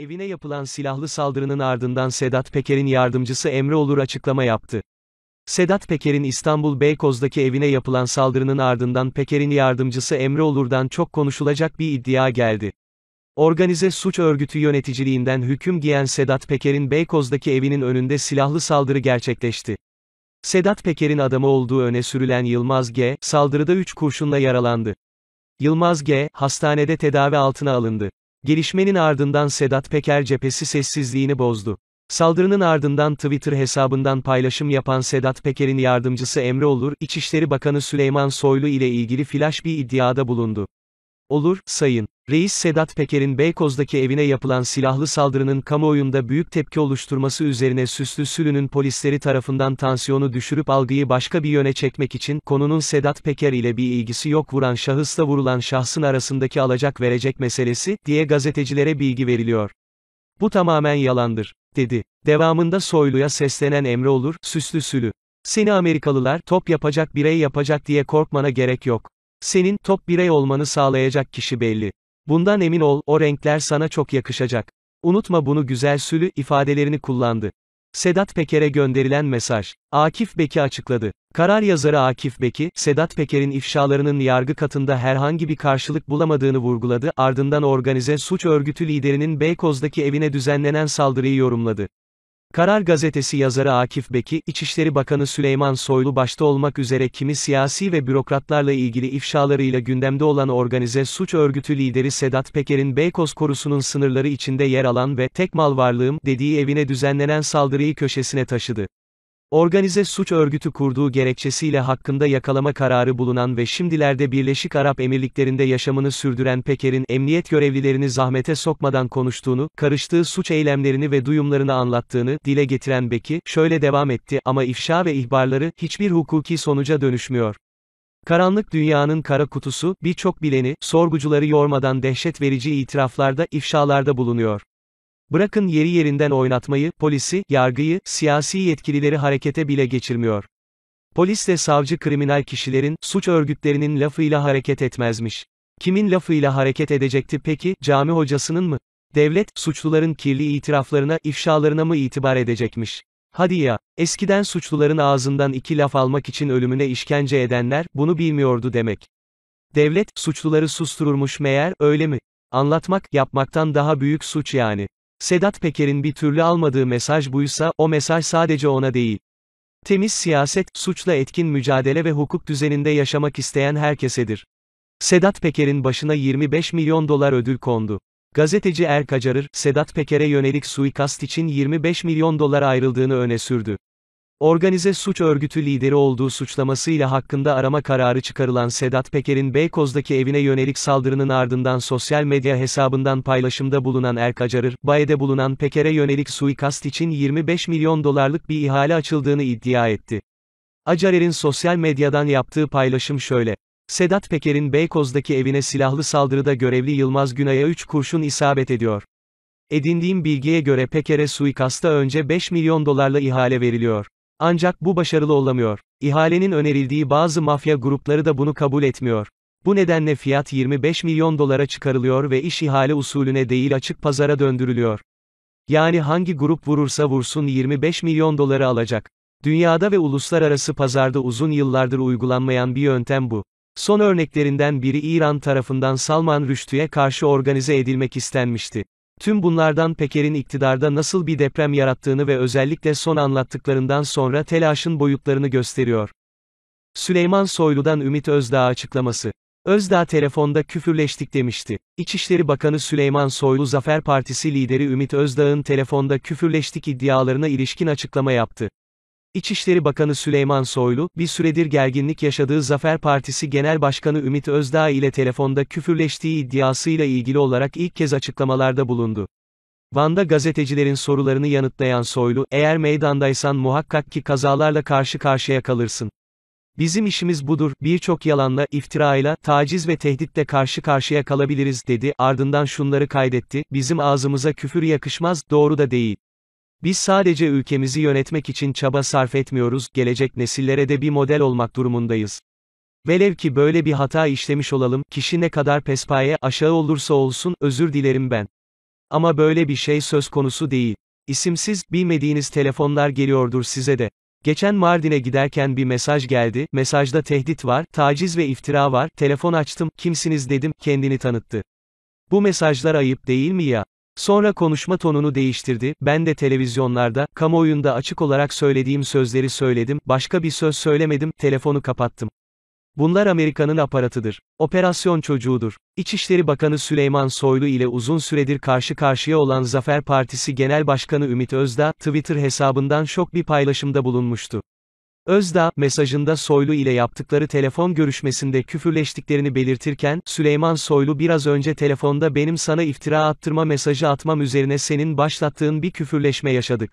Evine yapılan silahlı saldırının ardından Sedat Peker'in yardımcısı Emre Olur açıklama yaptı. Sedat Peker'in İstanbul Beykoz'daki evine yapılan saldırının ardından Peker'in yardımcısı Emre Olur'dan çok konuşulacak bir iddia geldi. Organize suç örgütü yöneticiliğinden hüküm giyen Sedat Peker'in Beykoz'daki evinin önünde silahlı saldırı gerçekleşti. Sedat Peker'in adamı olduğu öne sürülen Yılmaz G, saldırıda 3 kurşunla yaralandı. Yılmaz G, hastanede tedavi altına alındı. Gelişmenin ardından Sedat Peker cephesi sessizliğini bozdu. Saldırının ardından Twitter hesabından paylaşım yapan Sedat Peker'in yardımcısı Emre Olur, İçişleri Bakanı Süleyman Soylu ile ilgili flash bir iddiada bulundu. Olur, Sayın Reis Sedat Peker'in Beykoz'daki evine yapılan silahlı saldırının kamuoyunda büyük tepki oluşturması üzerine süslü sülünün polisleri tarafından tansiyonu düşürüp algıyı başka bir yöne çekmek için, konunun Sedat Peker ile bir ilgisi yok vuran şahısla vurulan şahsın arasındaki alacak verecek meselesi, diye gazetecilere bilgi veriliyor. Bu tamamen yalandır, dedi. Devamında Soylu'ya seslenen Emre Olur, süslü sülü. Seni Amerikalılar, top yapacak birey yapacak diye korkmana gerek yok. Senin top birey olmanı sağlayacak kişi belli. Bundan emin ol, o renkler sana çok yakışacak. Unutma bunu güzel sülü ifadelerini kullandı. Sedat Peker'e gönderilen mesaj. Akif Beki açıkladı. Karar yazarı Akif Beki, Sedat Peker'in ifşalarının yargı katında herhangi bir karşılık bulamadığını vurguladı, ardından organize suç örgütü liderinin Beykoz'daki evine düzenlenen saldırıyı yorumladı. Karar gazetesi yazarı Akif Beki, İçişleri Bakanı Süleyman Soylu başta olmak üzere kimi siyasi ve bürokratlarla ilgili ifşalarıyla gündemde olan organize suç örgütü lideri Sedat Peker'in Beykoz korusunun sınırları içinde yer alan ve tek mal varlığım dediği evine düzenlenen saldırıyı köşesine taşıdı. Organize suç örgütü kurduğu gerekçesiyle hakkında yakalama kararı bulunan ve şimdilerde Birleşik Arap Emirlikleri'nde yaşamını sürdüren Peker'in emniyet görevlilerini zahmete sokmadan konuştuğunu, karıştığı suç eylemlerini ve duyumlarını anlattığını dile getiren Beki, şöyle devam etti, ama ifşa ve ihbarları hiçbir hukuki sonuca dönüşmüyor. Karanlık dünyanın kara kutusu, birçok bileni, sorgucuları yormadan dehşet verici itiraflarda, ifşalarda bulunuyor. Bırakın yeri yerinden oynatmayı, polisi, yargıyı, siyasi yetkilileri harekete bile geçirmiyor. Polisle savcı kriminal kişilerin, suç örgütlerinin lafıyla hareket etmezmiş. Kimin lafıyla hareket edecekti peki, cami hocasının mı? Devlet, suçluların kirli itiraflarına, ifşalarına mı itibar edecekmiş? Hadi ya, eskiden suçluların ağzından iki laf almak için ölümüne işkence edenler, bunu bilmiyordu demek. Devlet, suçluları sustururmuş meğer, öyle mi? Anlatmak, yapmaktan daha büyük suç yani. Sedat Peker'in bir türlü almadığı mesaj buysa, o mesaj sadece ona değil. Temiz siyaset, suçla etkin mücadele ve hukuk düzeninde yaşamak isteyen herkesedir. Sedat Peker'in başına 25 milyon dolar ödül kondu. Gazeteci Erkacarır, Sedat Peker'e yönelik suikast için 25 milyon dolar ayrıldığını öne sürdü. Organize suç örgütü lideri olduğu suçlamasıyla hakkında arama kararı çıkarılan Sedat Peker'in Beykoz'daki evine yönelik saldırının ardından sosyal medya hesabından paylaşımda bulunan Erkacarır, Baye'de bulunan Peker'e yönelik suikast için 25 milyon dolarlık bir ihale açıldığını iddia etti. Acarer'in sosyal medyadan yaptığı paylaşım şöyle. Sedat Peker'in Beykoz'daki evine silahlı saldırıda görevli Yılmaz Günay'a 3 kurşun isabet ediyor. Edindiğim bilgiye göre Peker'e suikasta önce 5 milyon dolarla ihale veriliyor. Ancak bu başarılı olamıyor. İhalenin önerildiği bazı mafya grupları da bunu kabul etmiyor. Bu nedenle fiyat 25 milyon dolara çıkarılıyor ve iş ihale usulüne değil açık pazara döndürülüyor. Yani hangi grup vurursa vursun 25 milyon doları alacak. Dünyada ve uluslararası pazarda uzun yıllardır uygulanmayan bir yöntem bu. Son örneklerinden biri İran tarafından Salman Rüştü'ye karşı organize edilmek istenmişti. Tüm bunlardan Peker'in iktidarda nasıl bir deprem yarattığını ve özellikle son anlattıklarından sonra telaşın boyutlarını gösteriyor. Süleyman Soylu'dan Ümit Özdağ açıklaması. Özdağ telefonda küfürleştik demişti. İçişleri Bakanı Süleyman Soylu Zafer Partisi lideri Ümit Özdağ'ın telefonda küfürleştik iddialarına ilişkin açıklama yaptı. İçişleri Bakanı Süleyman Soylu, bir süredir gerginlik yaşadığı Zafer Partisi Genel Başkanı Ümit Özdağ ile telefonda küfürleştiği iddiasıyla ilgili olarak ilk kez açıklamalarda bulundu. Van'da gazetecilerin sorularını yanıtlayan Soylu, eğer meydandaysan muhakkak ki kazalarla karşı karşıya kalırsın. Bizim işimiz budur, birçok yalanla, iftirayla, taciz ve tehditle karşı karşıya kalabiliriz, dedi, ardından şunları kaydetti, bizim ağzımıza küfür yakışmaz, doğru da değil. Biz sadece ülkemizi yönetmek için çaba sarf etmiyoruz, gelecek nesillere de bir model olmak durumundayız. Velev ki böyle bir hata işlemiş olalım, kişi ne kadar pespaye, aşağı olursa olsun, özür dilerim ben. Ama böyle bir şey söz konusu değil. İsimsiz, bilmediğiniz telefonlar geliyordur size de. Geçen Mardin'e giderken bir mesaj geldi, mesajda tehdit var, taciz ve iftira var, telefon açtım, kimsiniz dedim, kendini tanıttı. Bu mesajlar ayıp değil mi ya? Sonra konuşma tonunu değiştirdi, ben de televizyonlarda, kamuoyunda açık olarak söylediğim sözleri söyledim, başka bir söz söylemedim, telefonu kapattım. Bunlar Amerika'nın aparatıdır. Operasyon çocuğudur. İçişleri Bakanı Süleyman Soylu ile uzun süredir karşı karşıya olan Zafer Partisi Genel Başkanı Ümit Özdağ, Twitter hesabından şok bir paylaşımda bulunmuştu. Özda, mesajında Soylu ile yaptıkları telefon görüşmesinde küfürleştiklerini belirtirken, Süleyman Soylu biraz önce telefonda benim sana iftira attırma mesajı atmam üzerine senin başlattığın bir küfürleşme yaşadık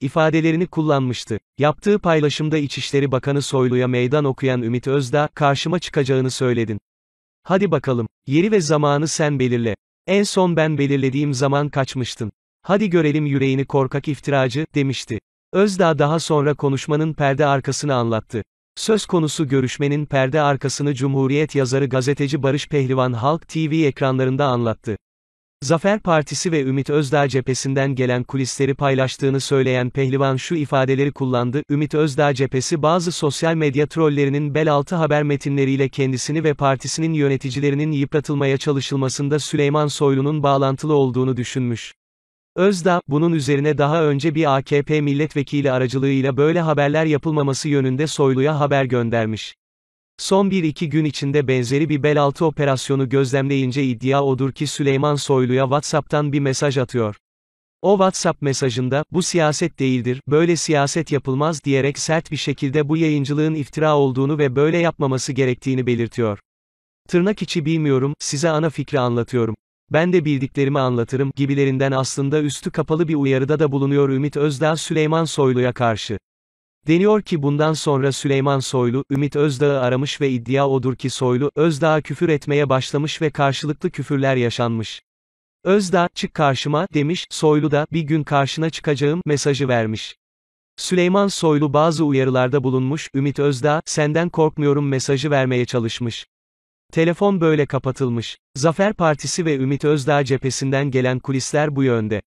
ifadelerini kullanmıştı. Yaptığı paylaşımda İçişleri Bakanı Soylu'ya meydan okuyan Ümit Özdağ, karşıma çıkacağını söyledin. Hadi bakalım, yeri ve zamanı sen belirle. En son ben belirlediğim zaman kaçmıştın. Hadi görelim yüreğini korkak iftiracı, demişti. Özdağ daha sonra konuşmanın perde arkasını anlattı. Söz konusu görüşmenin perde arkasını Cumhuriyet yazarı gazeteci Barış Pehlivan Halk TV ekranlarında anlattı. Zafer Partisi ve Ümit Özdağ cephesinden gelen kulisleri paylaştığını söyleyen Pehlivan şu ifadeleri kullandı, Ümit Özdağ cephesi bazı sosyal medya trollerinin bel altı haber metinleriyle kendisini ve partisinin yöneticilerinin yıpratılmaya çalışılmasında Süleyman Soylu'nun bağlantılı olduğunu düşünmüş. Özda, bunun üzerine daha önce bir AKP milletvekili aracılığıyla böyle haberler yapılmaması yönünde Soylu'ya haber göndermiş. Son 1-2 gün içinde benzeri bir belaltı operasyonu gözlemleyince iddia odur ki Süleyman Soylu'ya WhatsApp'tan bir mesaj atıyor. O WhatsApp mesajında, bu siyaset değildir, böyle siyaset yapılmaz diyerek sert bir şekilde bu yayıncılığın iftira olduğunu ve böyle yapmaması gerektiğini belirtiyor. Tırnak içi bilmiyorum, size ana fikri anlatıyorum ben de bildiklerimi anlatırım gibilerinden aslında üstü kapalı bir uyarıda da bulunuyor Ümit Özdağ Süleyman Soylu'ya karşı. Deniyor ki bundan sonra Süleyman Soylu, Ümit Özdağ'ı aramış ve iddia odur ki Soylu, Özdağ'a küfür etmeye başlamış ve karşılıklı küfürler yaşanmış. Özdağ, çık karşıma, demiş, Soylu da, bir gün karşına çıkacağım, mesajı vermiş. Süleyman Soylu bazı uyarılarda bulunmuş, Ümit Özdağ, senden korkmuyorum mesajı vermeye çalışmış. Telefon böyle kapatılmış. Zafer Partisi ve Ümit Özdağ cephesinden gelen kulisler bu yönde.